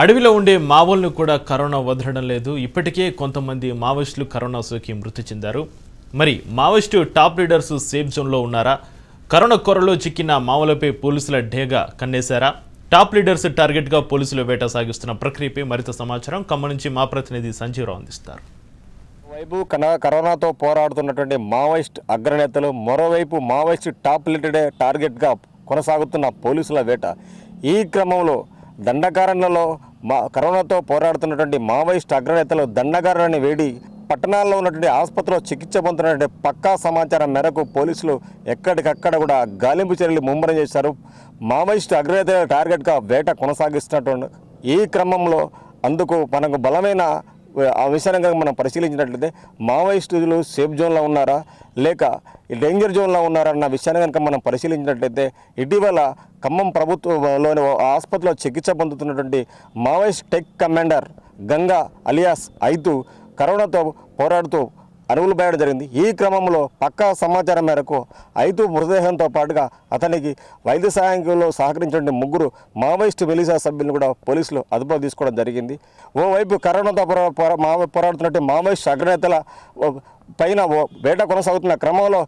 అడవిలో ఉండే మావోలను కూడా కరోనా వదలడం లేదు ఇప్పటికే కొంతమంది మావోయిస్టులు కరోనా సోకి మృతి చెందారు మరి మావోయిస్టు టాప్ లీడర్స్ సేఫ్ జోన్లో ఉన్నారా కరోనా కొరలో చిక్కిన మావోలపై పోలీసుల ఢేగా కన్నేశారా టాప్ లీడర్స్ టార్గెట్గా పోలీసులు వేట సాగిస్తున్న ప్రక్రియపై మరింత సమాచారం ఖమ్మం నుంచి మా ప్రతినిధి సంజీవరావు అందిస్తారు వైపు కరోనాతో పోరాడుతున్నటువంటి మావోయిస్ట్ అగ్రనేతలు మరోవైపు మావోయిస్ట్ టాప్ లీడరే టార్గెట్గా కొనసాగుతున్న పోలీసుల వేట ఈ క్రమంలో దండకారణలో మా కరోనాతో పోరాడుతున్నటువంటి మావోయిస్ట్ అగ్రనేతలు దండకారణ్యని వేడి పట్టణాల్లో ఉన్నటువంటి ఆసుపత్రిలో చికిత్స పొందుతున్నటువంటి పక్కా సమాచారం మేరకు పోలీసులు ఎక్కడికక్కడ కూడా గాలింపు చర్యలు ముమ్మరం చేశారు మావోయిస్టు అగ్రనేతల టార్గెట్గా వేట కొనసాగిస్తున్నటువంటి ఈ క్రమంలో అందుకు మనకు బలమైన అవసరంగా మనం పరిశీలించినట్లయితే మావోయిస్టులు సేఫ్ జోన్లో ఉన్నారా లేక డేంజర్ జోన్లో ఉన్నారా అన్న విషయాన్ని కనుక మనం పరిశీలించినట్లయితే ఇటీవల ఖమ్మం ప్రభుత్వంలోని ఆసుపత్రిలో చికిత్స పొందుతున్నటువంటి Maoist tech commander Ganga alias ఐదు కరోనాతో పోరాడుతూ అరువులు బయట జరిగింది ఈ క్రమంలో పక్కా సమాచారం మేరకు ఐదు మృతదేహంతో పాటుగా అతనికి వైద్య సహాయంలో సహకరించిన ముగ్గురు మావోయిస్టు వెలిసా సభ్యులను కూడా పోలీసులు అదుపులో తీసుకోవడం జరిగింది ఓవైపు కరోనాతో పోరా పోరాడుతున్నట్టు మావోయిస్టు అగ్రనేతల పైన వేట కొనసాగుతున్న క్రమంలో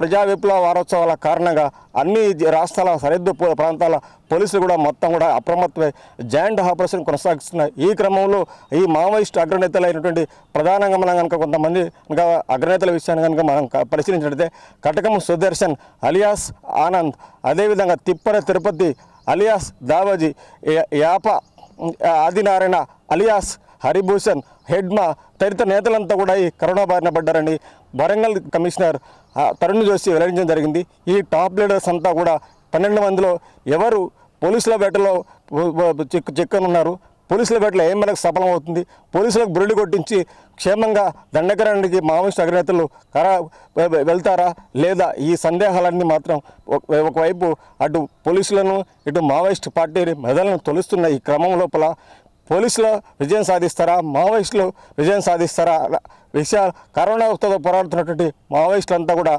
ప్రజా విప్లవ వారోత్సవాల కారణంగా అన్ని రాష్ట్రాల సరిహద్దు ప్రాంతాల పోలీసులు కూడా మొత్తం కూడా అప్రమత్తమై జాయింట్ ఆపరేషన్ కొనసాగిస్తున్నాయి ఈ క్రమంలో ఈ మావోయిస్టు అగ్రనేతలైనటువంటి ప్రధానంగా మనం కనుక కొంతమంది ఇంకా అగ్రనేతల విషయాన్ని కనుక మనం పరిశీలించినట్లయితే కటకం సుదర్శన్ అలియాస్ ఆనంద్ అదేవిధంగా తిప్పన తిరుపతి అలియాస్ దావాజీ యాప ఆదినారాయణ అలియాస్ హరిభూషణ్ హెడ్మా తదితర నేతలంతా కూడా ఈ కరోనా బారిన పడ్డారని వరంగల్ కమిషనర్ తరుణ్ జోషి వెల్లడించడం జరిగింది ఈ టాప్ లీడర్స్ అంతా కూడా పన్నెండు మందిలో ఎవరు పోలీసుల చెక్ చిక్కనున్నారు పోలీసుల బేటలో ఏం మనకు సఫలం అవుతుంది పోలీసులకు బురుడి కొట్టించి క్షేమంగా దండకరానికి మావోయిస్ట్ అగ్రనేతలు కరా వెళ్తారా లేదా ఈ సందేహాలన్నీ మాత్రం ఒకవైపు అటు పోలీసులను ఇటు మావోయిస్ట్ పార్టీని మెదలను తొలుస్తున్న ఈ క్రమం లోపల పోలీసులు విజయం సాధిస్తారా మావోయిస్టులు విజయం సాధిస్తారా విషయాలు కరోనా పోరాడుతున్నటువంటి మావోయిస్టులంతా కూడా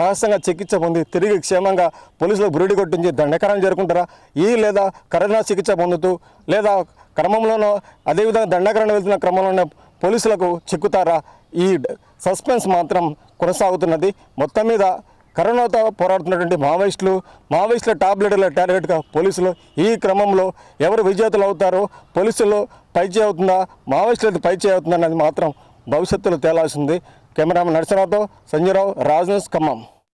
రహస్యంగా చికిత్స పొంది తిరిగి క్షేమంగా పోలీసులు బురిడి కొట్టించి దండకరణం చేరుకుంటారా ఈ లేదా కరోనా చికిత్స పొందుతూ లేదా క్రమంలోనో అదేవిధంగా దండకరణ వెళ్తున్న క్రమంలోనే పోలీసులకు చిక్కుతారా ఈ సస్పెన్స్ మాత్రం కొనసాగుతున్నది మొత్తం మీద కరోనాతో పోరాడుతున్నటువంటి మావోయిస్టులు మావోయిస్టుల టాప్ లీడర్ల టార్గెట్గా పోలీసులు ఈ క్రమంలో ఎవరు విజేతలు అవుతారో పోలీసులు పైచే అవుతుందా మావోయిస్టులది పైచే అవుతుందా అనేది మాత్రం భవిష్యత్తులో తేలాల్సింది కెమెరామెన్ నరసరావుతో సంజయరావు రాజేష్ ఖమ్మం